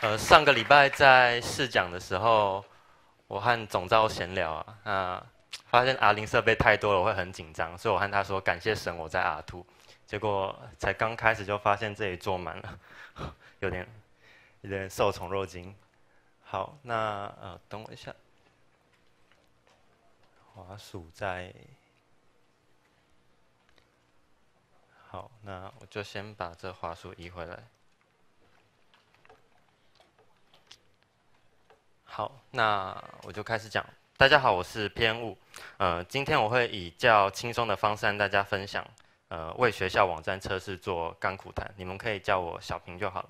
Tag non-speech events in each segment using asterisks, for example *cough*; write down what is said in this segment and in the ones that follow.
呃，上个礼拜在试讲的时候，我和总召闲聊啊，那发现阿林设备太多了，我会很紧张，所以我和他说感谢神，我在阿兔，结果才刚开始就发现这里坐满了，有点有点受宠若惊。好，那呃，等我一下，滑鼠在。好，那我就先把这滑鼠移回来。好，那我就开始讲。大家好，我是偏物，呃，今天我会以较轻松的方式跟大家分享，呃，为学校网站测试做甘苦谈。你们可以叫我小平就好了。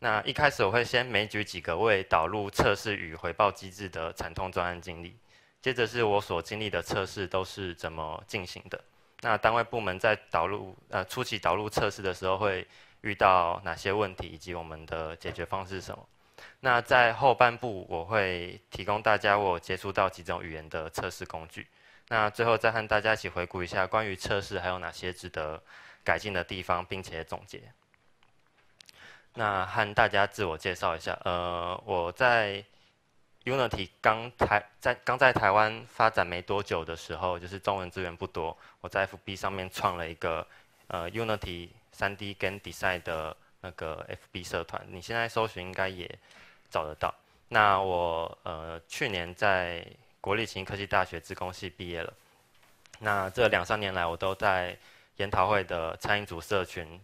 那一开始我会先枚举几个为导入测试与回报机制的惨痛专案经历，接着是我所经历的测试都是怎么进行的。那单位部门在导入呃初期导入测试的时候会遇到哪些问题，以及我们的解决方式是什么？那在后半部我会提供大家我接触到几种语言的测试工具。那最后再和大家一起回顾一下关于测试还有哪些值得改进的地方，并且总结。那和大家自我介绍一下，呃，我在 Unity 刚台在刚在台湾发展没多久的时候，就是中文资源不多，我在 FB 上面创了一个呃 Unity 3D 跟 Design 的那个 FB 社团，你现在搜寻应该也找得到。那我呃去年在国立勤科技大学自工系毕业了，那这两三年来我都在研讨会的餐饮组社群。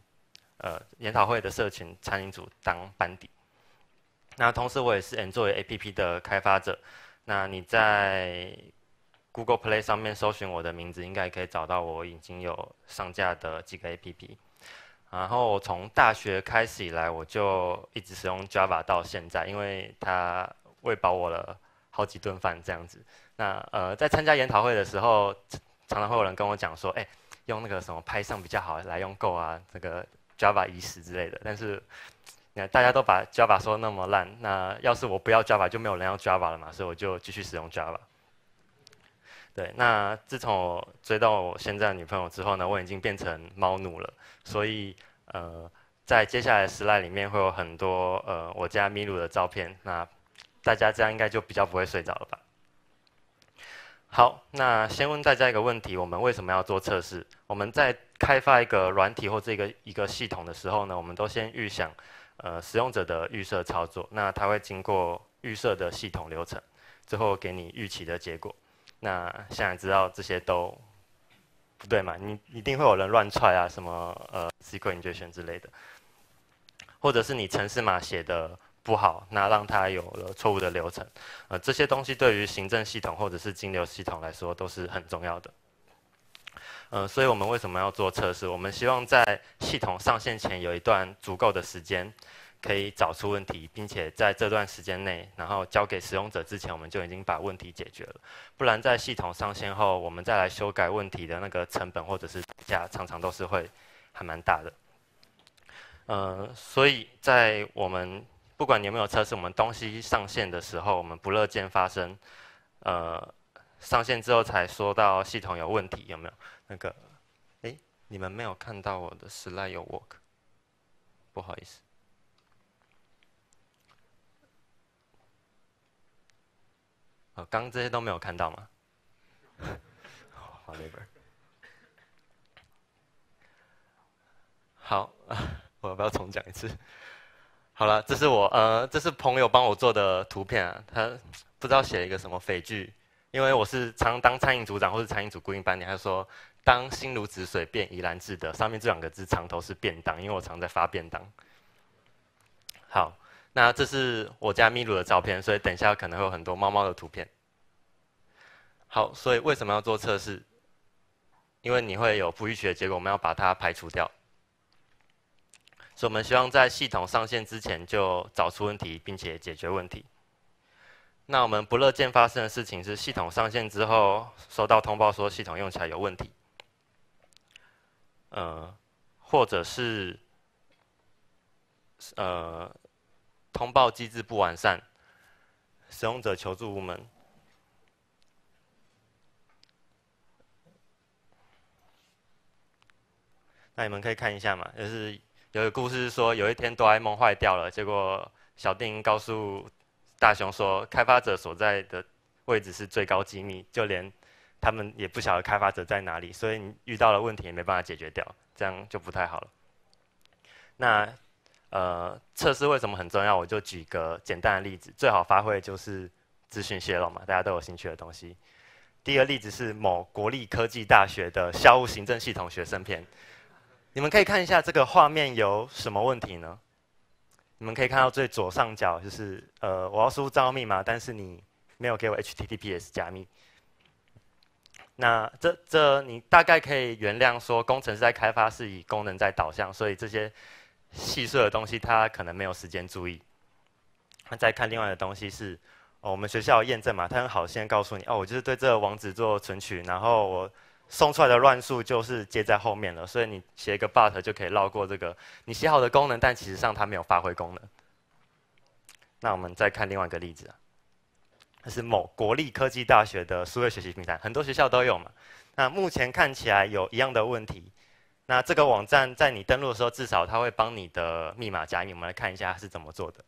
呃，研讨会的社群餐饮组当班底。那同时我也是嗯作为 A P P 的开发者。那你在 Google Play 上面搜寻我的名字，应该也可以找到我已经有上架的几个 A P P。然后从大学开始以来，我就一直使用 Java 到现在，因为它喂饱我了好几顿饭这样子。那呃，在参加研讨会的时候，常常会有人跟我讲说，哎，用那个什么拍上比较好来用 Go 啊这个。Java 已死之类的，但是，那大家都把 Java 说那么烂，那要是我不要 Java，就没有人要 Java 了嘛，所以我就继续使用 Java。对，那自从我追到我现在的女朋友之后呢，我已经变成猫奴了，所以呃，在接下来的十奈里面会有很多呃我家咪鲁的照片，那大家这样应该就比较不会睡着了吧。好，那先问大家一个问题：我们为什么要做测试？我们在开发一个软体或这个一个系统的时候呢，我们都先预想，呃，使用者的预设操作，那它会经过预设的系统流程，最后给你预期的结果。那现在知道这些都不对嘛？你一定会有人乱踹啊，什么呃，sequel injection 之类的，或者是你程式码写的。不好，那让它有了错误的流程，呃，这些东西对于行政系统或者是金流系统来说都是很重要的。呃，所以我们为什么要做测试？我们希望在系统上线前有一段足够的时间，可以找出问题，并且在这段时间内，然后交给使用者之前，我们就已经把问题解决了。不然在系统上线后，我们再来修改问题的那个成本或者是代价，常常都是会还蛮大的。呃，所以在我们不管有没有测试，我们东西上线的时候，我们不乐见发生，呃，上线之后才说到系统有问题，有没有？那个，哎，你们没有看到我的 slide？有 work？不好意思。哦，刚这些都没有看到吗 *laughs* 好 h e v e r 好 *laughs* 我要不要重讲一次？好了，这是我呃，这是朋友帮我做的图片啊。他不知道写了一个什么匪句，因为我是常当餐饮组长或是餐饮组供应班你他说“当心如止水，便怡然自得”。上面这两个字，长头是便当，因为我常在发便当。好，那这是我家蜜乳的照片，所以等一下可能会有很多猫猫的图片。好，所以为什么要做测试？因为你会有不预期的结果，我们要把它排除掉。所以，我们希望在系统上线之前就找出问题，并且解决问题。那我们不乐见发生的事情是，系统上线之后收到通报说系统用起来有问题，嗯，或者是呃通报机制不完善，使用者求助无门。那你们可以看一下嘛，就是。有个故事是说，有一天哆啦 A 梦坏掉了，结果小丁告诉大雄说，开发者所在的位置是最高机密，就连他们也不晓得开发者在哪里，所以你遇到了问题也没办法解决掉，这样就不太好了。那呃，测试为什么很重要？我就举个简单的例子，最好发挥就是资讯泄露嘛，大家都有兴趣的东西。第一个例子是某国立科技大学的校务行政系统学生篇。你们可以看一下这个画面有什么问题呢？你们可以看到最左上角就是呃，我要输入账号密码，但是你没有给我 HTTPS 加密。那这这你大概可以原谅说工程师在开发是以功能在导向，所以这些细碎的东西他可能没有时间注意。那再看另外的东西是，我们学校验证嘛，他很好心告诉你哦，我就是对这个网址做存取，然后我。送出来的乱数就是接在后面了，所以你写一个 b u t 就可以绕过这个。你写好的功能，但其实上它没有发挥功能。那我们再看另外一个例子，它是某国立科技大学的数位学习平台，很多学校都有嘛。那目前看起来有一样的问题。那这个网站在你登录的时候，至少它会帮你的密码加密。我们来看一下它是怎么做的。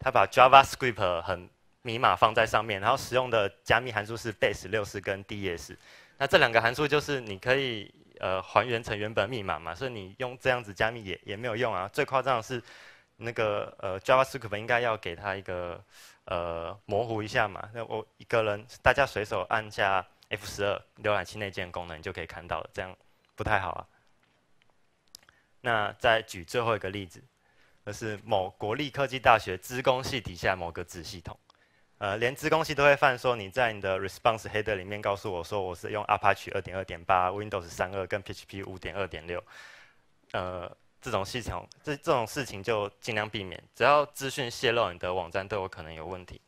它把 JavaScript 很密码放在上面，然后使用的加密函数是 base 六十跟 DS。那这两个函数就是你可以呃还原成原本密码嘛，所以你用这样子加密也也没有用啊。最夸张的是，那个呃 Java Script 应该要给它一个呃模糊一下嘛。那我一个人大家随手按下 F 十二浏览器内建功能就可以看到了，这样不太好啊。那再举最后一个例子，那是某国立科技大学资工系底下某个子系统。呃，连资工系都会犯，说你在你的 response header 里面告诉我说，我是用 Apache 二点二点八，Windows 三二跟 PHP 五点二点六，呃，这种系统这这种事情就尽量避免。只要资讯泄露，你的网站都有可能有问题。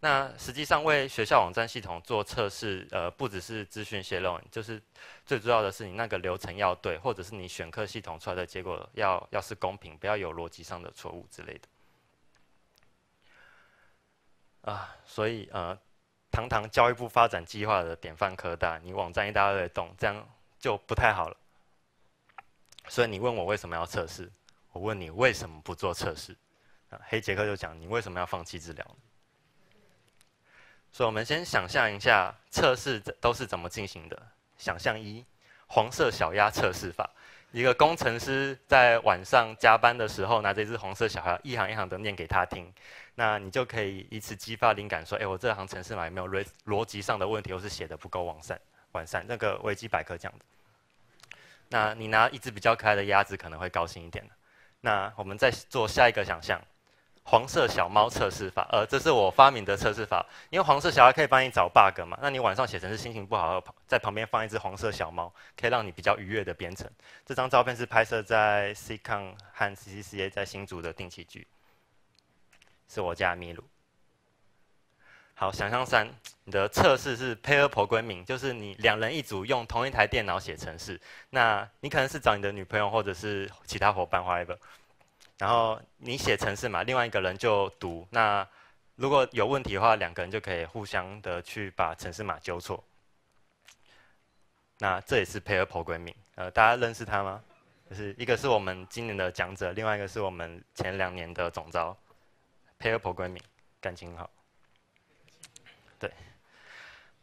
那实际上为学校网站系统做测试，呃，不只是资讯泄露，就是最重要的是你那个流程要对，或者是你选课系统出来的结果要要是公平，不要有逻辑上的错误之类的。啊，所以呃，堂堂教育部发展计划的典范科大，你网站一大堆动，这样就不太好了。所以你问我为什么要测试，我问你为什么不做测试，啊，黑杰克就讲你为什么要放弃治疗。所以我们先想象一下测试都是怎么进行的，想象一，黄色小鸭测试法。一个工程师在晚上加班的时候，拿着一只红色小孩，一行一行的念给他听，那你就可以以此激发灵感，说：哎，我这行程式有没有逻逻辑上的问题，或是写的不够完善？完善，那个维基百科讲的。那你拿一只比较可爱的鸭子，可能会高兴一点那我们再做下一个想象。黄色小猫测试法，呃，这是我发明的测试法，因为黄色小猫可以帮你找 bug 嘛。那你晚上写程式心情不好，旁在旁边放一只黄色小猫，可以让你比较愉悦的编程。这张照片是拍摄在 CCon 和 CCC a 在新竹的定期剧，是我家麋鲁。好，想象三，你的测试是 Pair Programming，就是你两人一组用同一台电脑写程式，那你可能是找你的女朋友或者是其他伙伴，whatever。然后你写程式嘛，另外一个人就读。那如果有问题的话，两个人就可以互相的去把程式码纠错。那这也是 Pair Programming，呃，大家认识他吗？就是一个是我们今年的讲者，另外一个是我们前两年的总招，Pair Programming，感情好。对，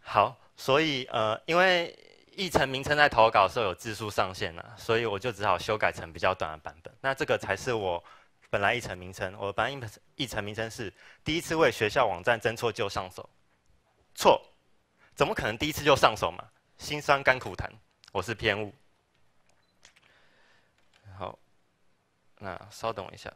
好，所以呃，因为。议程名称在投稿的时候有字数上限了，所以我就只好修改成比较短的版本。那这个才是我本来议程名称。我本来议程名称是第一次为学校网站争错就上手，错，怎么可能第一次就上手嘛？心酸甘苦谈，我是偏误。好，那稍等一下。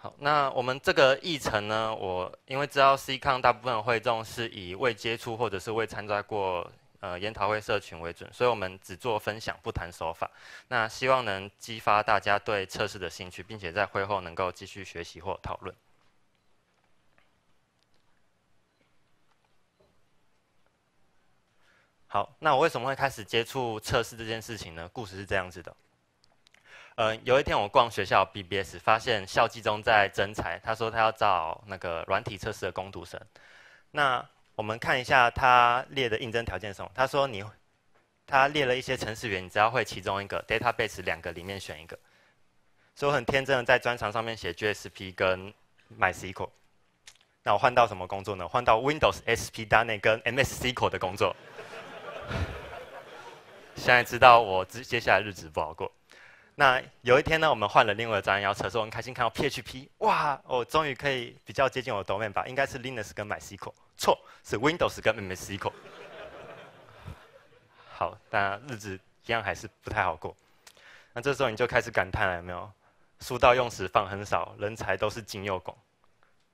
好，那我们这个议程呢？我因为知道 C n 大部分会众是以未接触或者是未参加过呃研讨会社群为准，所以我们只做分享不谈手法。那希望能激发大家对测试的兴趣，并且在会后能够继续学习或讨论。好，那我为什么会开始接触测试这件事情呢？故事是这样子的。嗯，有一天我逛学校 BBS，发现校纪中在征才，他说他要招那个软体测试的攻读生。那我们看一下他列的应征条件什么？他说你，他列了一些程序员，你只要会其中一个，database 两个里面选一个。所以我很天真的在专长上面写 GSP 跟 MySQL。那我换到什么工作呢？换到 Windows SP 单内跟 MS SQL 的工作。现在知道我接接下来日子不好过。那有一天呢，我们换了另外的张元要测，我很开心看到 PHP，哇，我终于可以比较接近我的 domain 吧，应该是 Linux 跟 MySQL，错，是 Windows 跟 MySQL。好，但日子一样还是不太好过。那这时候你就开始感叹了，有没有？书到用时方很少，人才都是精又广。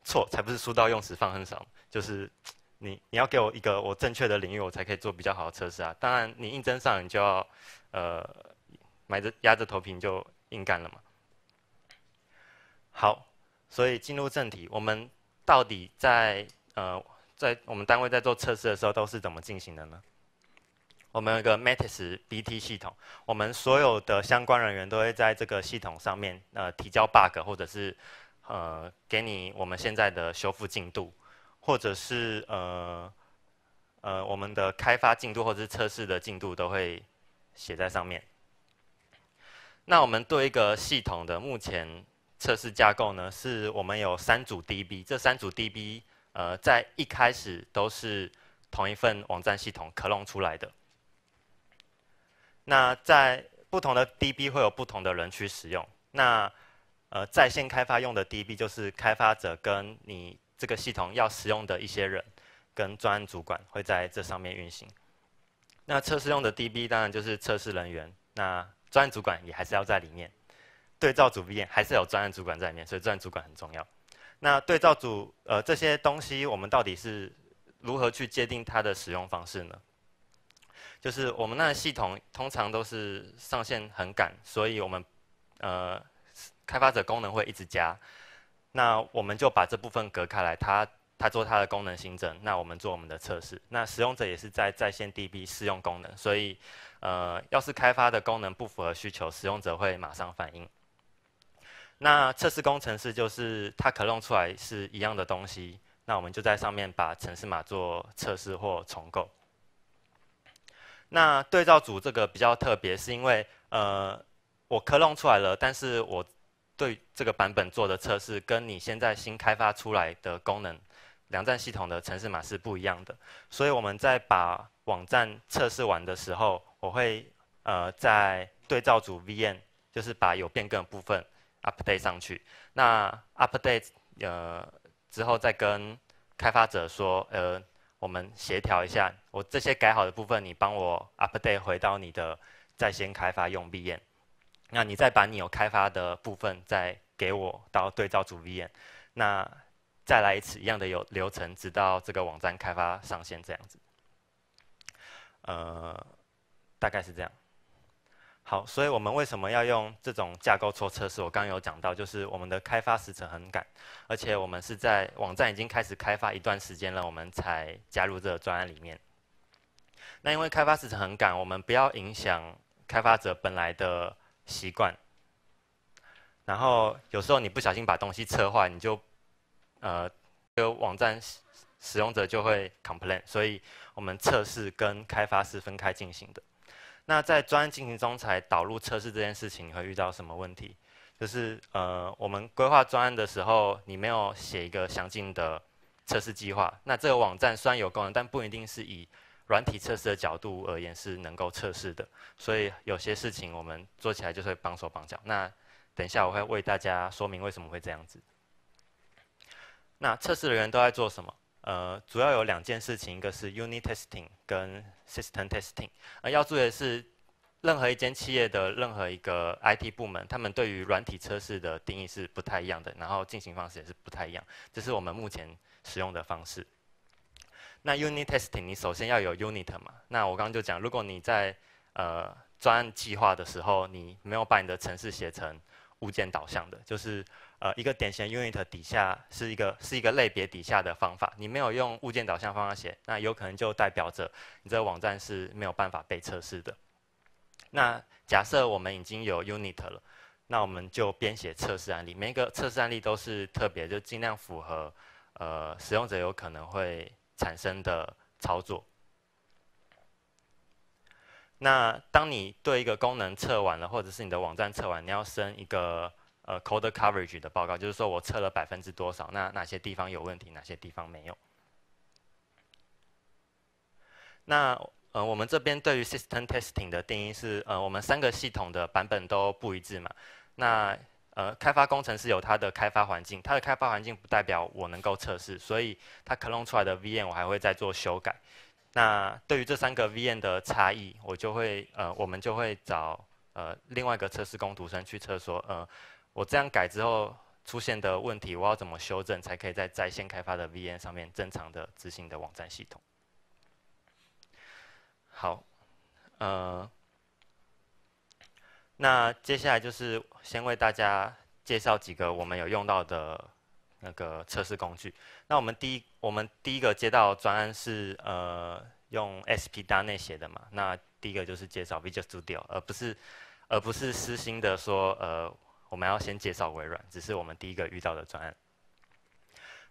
错，才不是书到用时方很少，就是你你要给我一个我正确的领域，我才可以做比较好的测试啊。当然你应征上，你就要呃。埋着压着头屏就硬干了嘛。好，所以进入正题，我们到底在呃在我们单位在做测试的时候都是怎么进行的呢？我们有个 m a t i s BT 系统，我们所有的相关人员都会在这个系统上面呃提交 bug，或者是呃给你我们现在的修复进度，或者是呃呃我们的开发进度或者是测试的进度都会写在上面。那我们对一个系统的目前测试架构呢，是我们有三组 DB，这三组 DB 呃在一开始都是同一份网站系统克隆出来的。那在不同的 DB 会有不同的人去使用。那呃在线开发用的 DB 就是开发者跟你这个系统要使用的一些人跟专案主管会在这上面运行。那测试用的 DB 当然就是测试人员那。专案主管也还是要在里面，对照组那边还是有专案主管在里面，所以专案主管很重要。那对照组呃这些东西，我们到底是如何去界定它的使用方式呢？就是我们那系统通常都是上线很赶，所以我们呃开发者功能会一直加，那我们就把这部分隔开来，他他做他的功能新增，那我们做我们的测试，那使用者也是在在线 DB 试用功能，所以。呃，要是开发的功能不符合需求，使用者会马上反应。那测试工程师就是他克隆出来是一样的东西，那我们就在上面把程式码做测试或重构。那对照组这个比较特别，是因为呃我克隆出来了，但是我对这个版本做的测试跟你现在新开发出来的功能两站系统的程式码是不一样的，所以我们在把。网站测试完的时候，我会呃在对照组 v n 就是把有变更的部分 update 上去。那 update 呃之后再跟开发者说，呃我们协调一下，我这些改好的部分，你帮我 update 回到你的在线开发用 v n 那你再把你有开发的部分再给我到对照组 v n 那再来一次一样的有流程，直到这个网站开发上线这样子。呃，大概是这样。好，所以我们为什么要用这种架构做测试？我刚刚有讲到，就是我们的开发时程很赶，而且我们是在网站已经开始开发一段时间了，我们才加入这个专案里面。那因为开发时程很赶，我们不要影响开发者本来的习惯。然后有时候你不小心把东西策划，你就呃，个网站使用者就会 complain，所以。我们测试跟开发是分开进行的，那在专案进行中，才导入测试这件事情会遇到什么问题？就是呃，我们规划专案的时候，你没有写一个详尽的测试计划。那这个网站虽然有功能，但不一定是以软体测试的角度而言是能够测试的。所以有些事情我们做起来就是绑手绑脚。那等一下我会为大家说明为什么会这样子。那测试的人都在做什么？呃，主要有两件事情，一个是 unit testing 跟 system testing。呃，要注意的是，任何一间企业的任何一个 IT 部门，他们对于软体测试的定义是不太一样的，然后进行方式也是不太一样。这是我们目前使用的方式。那 unit testing，你首先要有 unit 嘛？那我刚刚就讲，如果你在呃专案计划的时候，你没有把你的程式写成物件导向的，就是。呃，一个典型 unit 底下是一个是一个类别底下的方法，你没有用物件导向方法写，那有可能就代表着你这个网站是没有办法被测试的。那假设我们已经有 unit 了，那我们就编写测试案例，每个测试案例都是特别，就尽量符合，呃，使用者有可能会产生的操作。那当你对一个功能测完了，或者是你的网站测完，你要升一个。呃，code coverage 的报告就是说我测了百分之多少，那哪些地方有问题，哪些地方没有？那呃，我们这边对于 system testing 的定义是，呃，我们三个系统的版本都不一致嘛。那呃，开发工程师有他的开发环境，他的开发环境不代表我能够测试，所以他 clone 出来的 VM 我还会再做修改。那对于这三个 VM 的差异，我就会呃，我们就会找呃另外一个测试工读生去测说呃。我这样改之后出现的问题，我要怎么修正才可以在在线开发的 VN 上面正常的执行的网站系统？好，呃，那接下来就是先为大家介绍几个我们有用到的那个测试工具。那我们第一，我们第一个接到专案是呃用 SP 单内写的嘛。那第一个就是介绍 Visual Studio，而不是而不是私心的说呃。我们要先介绍微软，只是我们第一个遇到的专案。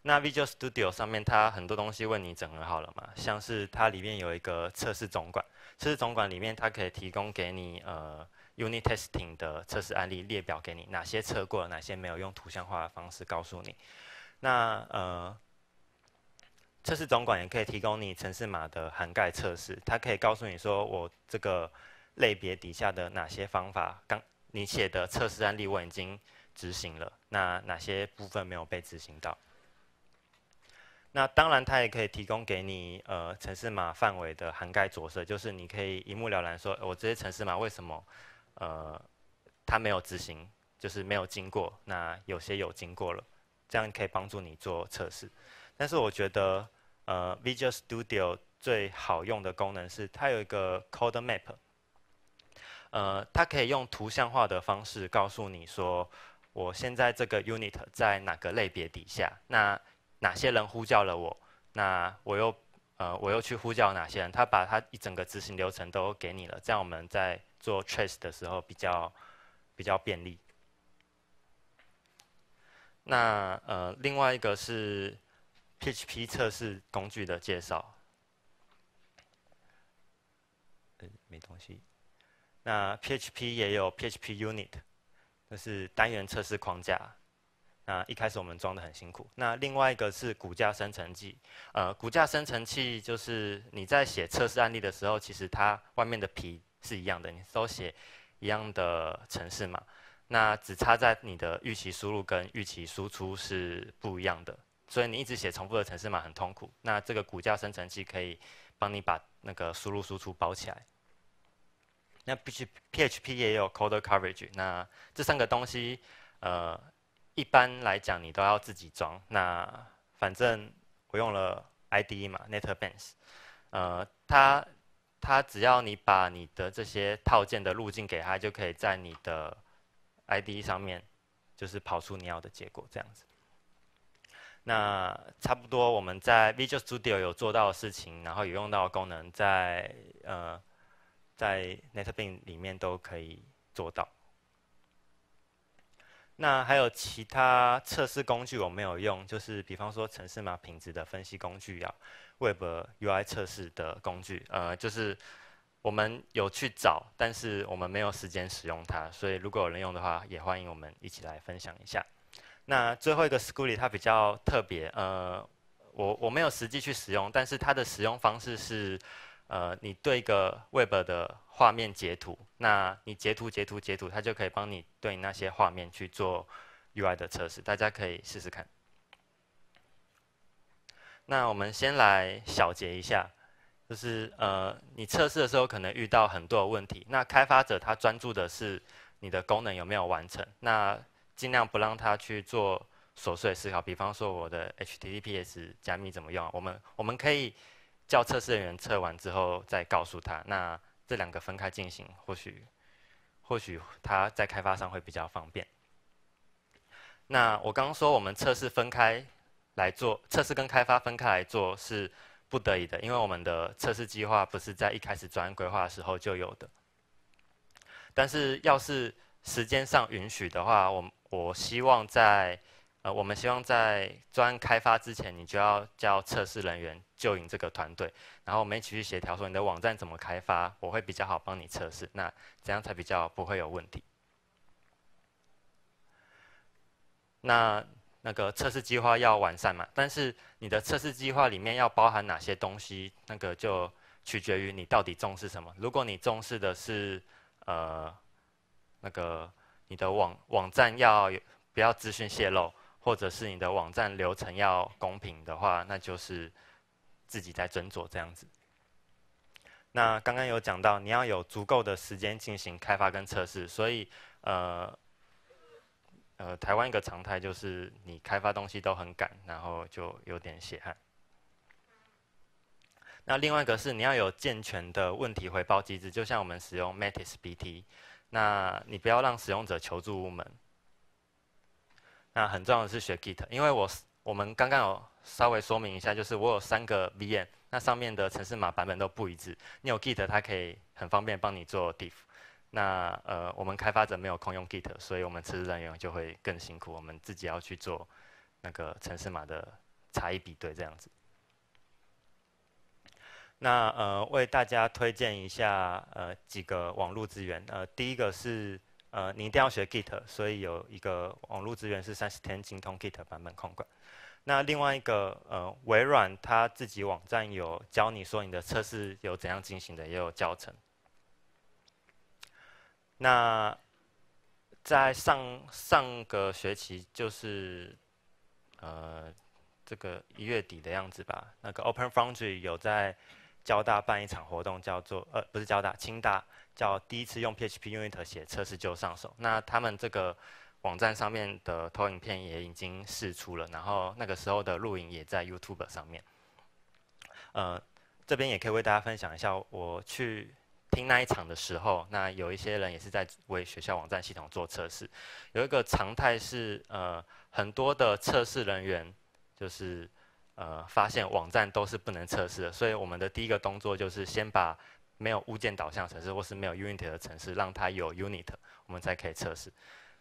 那 Visual Studio 上面它很多东西问你整合好了嘛？像是它里面有一个测试总管，测试总管里面它可以提供给你呃 Unit Testing 的测试案例列表给你，哪些测过，了，哪些没有，用图像化的方式告诉你。那呃，测试总管也可以提供你程式码的涵盖测试，它可以告诉你说我这个类别底下的哪些方法刚。你写的测试案例我已经执行了，那哪些部分没有被执行到？那当然，它也可以提供给你呃城市码范围的涵盖着色，就是你可以一目了然说，我这些城市码为什么呃它没有执行，就是没有经过，那有些有经过了，这样可以帮助你做测试。但是我觉得呃 Visual Studio 最好用的功能是它有一个 Code Map。呃，它可以用图像化的方式告诉你说，我现在这个 unit 在哪个类别底下？那哪些人呼叫了我？那我又呃，我又去呼叫哪些人？它把它一整个执行流程都给你了，这样我们在做 trace 的时候比较比较便利。那呃，另外一个是 PHP 测试工具的介绍。没东西。那 PHP 也有 PHP Unit，就是单元测试框架。那一开始我们装的很辛苦。那另外一个是骨架生成器，呃，骨架生成器就是你在写测试案例的时候，其实它外面的皮是一样的，你都写一样的程式码，那只差在你的预期输入跟预期输出是不一样的，所以你一直写重复的程式码很痛苦。那这个骨架生成器可以帮你把那个输入输出包起来。那必须 PHP 也有 Code Coverage，那这三个东西，呃，一般来讲你都要自己装。那反正我用了 IDE 嘛，NetBeans，呃，它它只要你把你的这些套件的路径给它，就可以在你的 IDE 上面，就是跑出你要的结果这样子。那差不多我们在 Visual Studio 有做到的事情，然后有用到的功能在呃。在 n e t b e a n 里面都可以做到。那还有其他测试工具，我没有用，就是比方说城市码品质的分析工具啊，Web UI 测试的工具，呃，就是我们有去找，但是我们没有时间使用它。所以如果有人用的话，也欢迎我们一起来分享一下。那最后一个 Scully 它比较特别，呃，我我没有实际去使用，但是它的使用方式是。呃，你对一个 Web 的画面截图，那你截图、截图、截图，它就可以帮你对那些画面去做 UI 的测试，大家可以试试看。那我们先来小结一下，就是呃，你测试的时候可能遇到很多的问题，那开发者他专注的是你的功能有没有完成，那尽量不让他去做琐碎思考，比方说我的 HTTPS 加密怎么用，我们我们可以。叫测试人员测完之后再告诉他，那这两个分开进行，或许，或许他在开发商会比较方便。那我刚刚说我们测试分开来做，测试跟开发分开来做是不得已的，因为我们的测试计划不是在一开始专案规划的时候就有的。但是要是时间上允许的话，我我希望在。呃，我们希望在专开发之前，你就要叫测试人员就引这个团队，然后我们一起去协调，说你的网站怎么开发，我会比较好帮你测试。那怎样才比较不会有问题？那那个测试计划要完善嘛？但是你的测试计划里面要包含哪些东西？那个就取决于你到底重视什么。如果你重视的是呃那个你的网网站要不要资讯泄露？或者是你的网站流程要公平的话，那就是自己在斟酌这样子。那刚刚有讲到，你要有足够的时间进行开发跟测试，所以呃呃，台湾一个常态就是你开发东西都很赶，然后就有点血汗。那另外一个是你要有健全的问题回报机制，就像我们使用 m a t i s BT，那你不要让使用者求助无门。那很重要的是学 Git，因为我我们刚刚有稍微说明一下，就是我有三个 VM，那上面的城市码版本都不一致。你有 Git，它可以很方便帮你做 diff。那呃，我们开发者没有空用 Git，所以我们测试人员就会更辛苦，我们自己要去做那个城市码的差异比对这样子。那呃，为大家推荐一下呃几个网络资源，呃第一个是。呃，你一定要学 Git，所以有一个网络资源是三十天精通 Git 版本控管。那另外一个，呃，微软它自己网站有教你说你的测试有怎样进行的，也有教程。那在上上个学期，就是呃这个一月底的样子吧，那个 Open Foundry 有在。交大办一场活动，叫做呃，不是交大，清大叫第一次用 PHP Unit 写测试就上手。那他们这个网站上面的投影片也已经试出了，然后那个时候的录影也在 YouTube 上面。呃，这边也可以为大家分享一下，我去听那一场的时候，那有一些人也是在为学校网站系统做测试。有一个常态是，呃，很多的测试人员就是。呃，发现网站都是不能测试的，所以我们的第一个动作就是先把没有物件导向城市或是没有 Unit 的城市，让它有 Unit，我们才可以测试。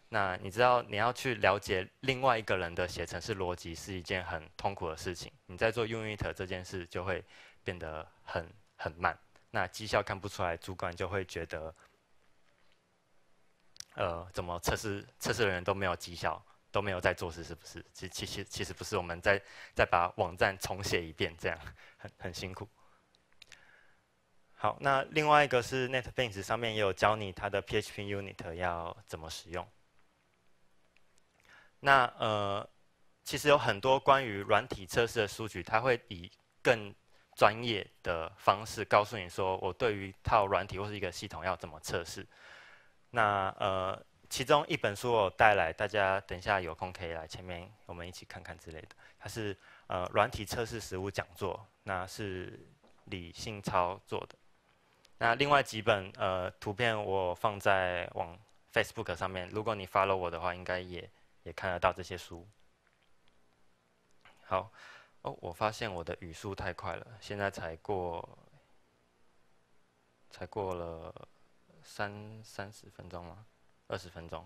那你知道你要去了解另外一个人的写程式逻辑是一件很痛苦的事情，你在做 Unit 这件事就会变得很很慢。那绩效看不出来，主管就会觉得，呃，怎么测试测试人员都没有绩效。都没有在做事，是不是？其其其其实不是，我们再再把网站重写一遍，这样很很辛苦。好，那另外一个是 NetBeans 上面也有教你它的 PHP Unit 要怎么使用。那呃，其实有很多关于软体测试的数据，它会以更专业的方式告诉你说，我对于套软体或是一个系统要怎么测试。那呃。其中一本书我带来，大家等一下有空可以来前面我们一起看看之类的。它是呃《软体测试实务讲座》，那是李信超做的。那另外几本呃图片我放在网 Facebook 上面，如果你 follow 我的话，应该也也看得到这些书。好，哦，我发现我的语速太快了，现在才过才过了三三十分钟吗？二十分钟，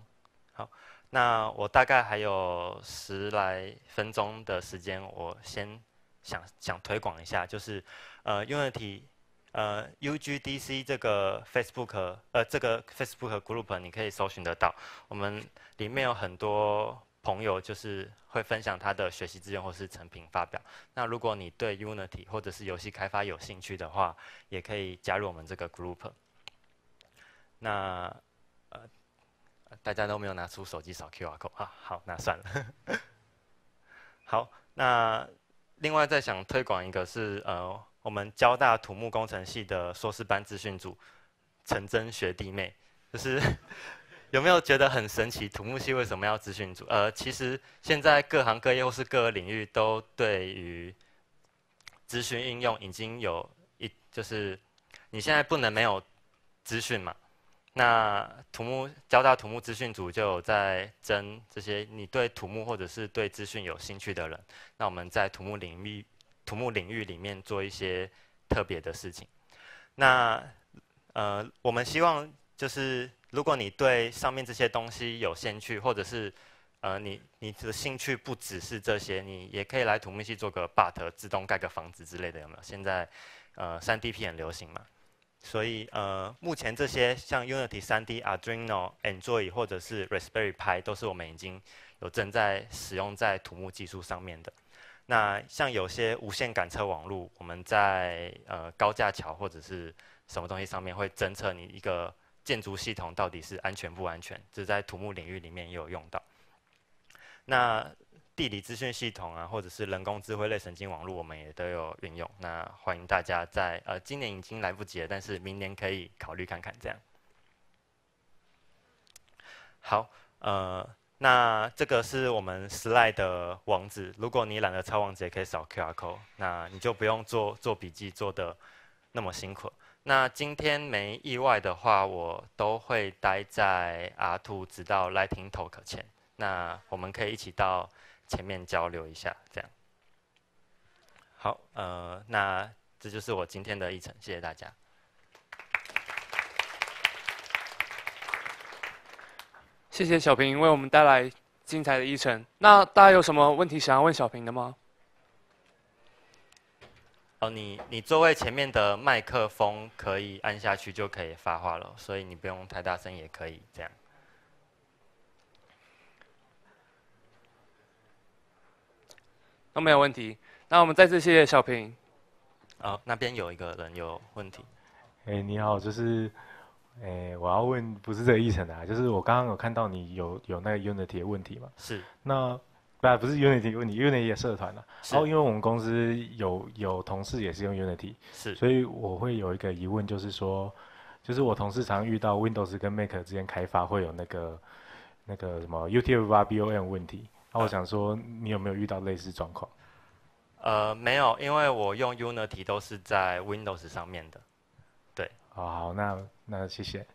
好，那我大概还有十来分钟的时间，我先想想推广一下，就是呃 Unity，呃 UGDC 这个 Facebook 呃这个 Facebook Group 你可以搜寻得到，我们里面有很多朋友就是会分享他的学习资源或是成品发表，那如果你对 Unity 或者是游戏开发有兴趣的话，也可以加入我们这个 Group。那。大家都没有拿出手机扫 QR code 啊？好，那算了。*laughs* 好，那另外再想推广一个是呃，我们交大土木工程系的硕士班资讯组陈真学弟妹，就是 *laughs* 有没有觉得很神奇？土木系为什么要资讯组？呃，其实现在各行各业或是各个领域都对于资讯应用已经有一就是你现在不能没有资讯嘛。那土木交大土木资讯组就有在征这些你对土木或者是对资讯有兴趣的人。那我们在土木领域土木领域里面做一些特别的事情。那呃，我们希望就是如果你对上面这些东西有兴趣，或者是呃你你的兴趣不只是这些，你也可以来土木系做个 b u t 自动盖个房子之类的，有没有？现在呃，3D P 很流行嘛。所以，呃，目前这些像 Unity 3D、Adreno、N d 座椅或者是 Raspberry Pi 都是我们已经有正在使用在土木技术上面的。那像有些无线感测网络，我们在呃高架桥或者是什么东西上面会侦测你一个建筑系统到底是安全不安全，这在土木领域里面也有用到。那地理资讯系统啊，或者是人工智慧类神经网络，我们也都有运用。那欢迎大家在呃，今年已经来不及了，但是明年可以考虑看看这样。好，呃，那这个是我们 slide 的网址。如果你懒得抄网址，也可以扫 QR code，那你就不用做做笔记做的那么辛苦。那今天没意外的话，我都会待在 Two 直到 Lightning Talk 前。那我们可以一起到。前面交流一下，这样。好，呃，那这就是我今天的议程，谢谢大家。谢谢小平为我们带来精彩的议程。那大家有什么问题想要问小平的吗？哦，你你座位前面的麦克风可以按下去就可以发话了，所以你不用太大声也可以这样。都没有问题。那我们再次谢谢小平。好，那边有一个人有问题。哎，你好，就是，哎，我要问，不是这个议程啊，就是我刚刚有看到你有有那个 Unity 的问题嘛？是。那不不是 Unity 问题，Unity 的社团啊。然后，因为我们公司有有同事也是用 Unity，是。所以我会有一个疑问，就是说，就是我同事常遇到 Windows 跟 Mac 之间开发会有那个那个什么 UTF8BOM 问题。那我想说，你有没有遇到类似状况？呃，没有，因为我用 Unity 都是在 Windows 上面的。对。好好，那那谢谢。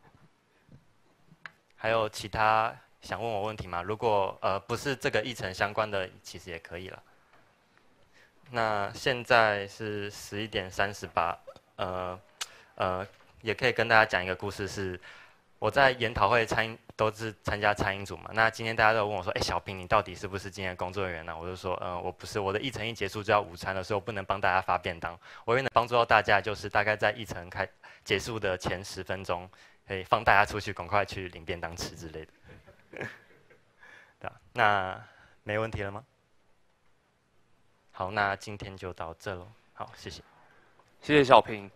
还有其他想问我问题吗？如果呃不是这个议程相关的，其实也可以了。那现在是十一点三十八，呃呃，也可以跟大家讲一个故事是。我在研讨会参都是参加餐饮组嘛，那今天大家都问我说，哎，小平你到底是不是今天的工作人员呢？我就说，呃，我不是，我的议程一结束就要午餐了，所以我不能帮大家发便当。我为能帮助到大家，就是大概在议程开结束的前十分钟，可以放大家出去，赶快去领便当吃之类的，对那没问题了吗？好，那今天就到这喽。好，谢谢，谢谢小平。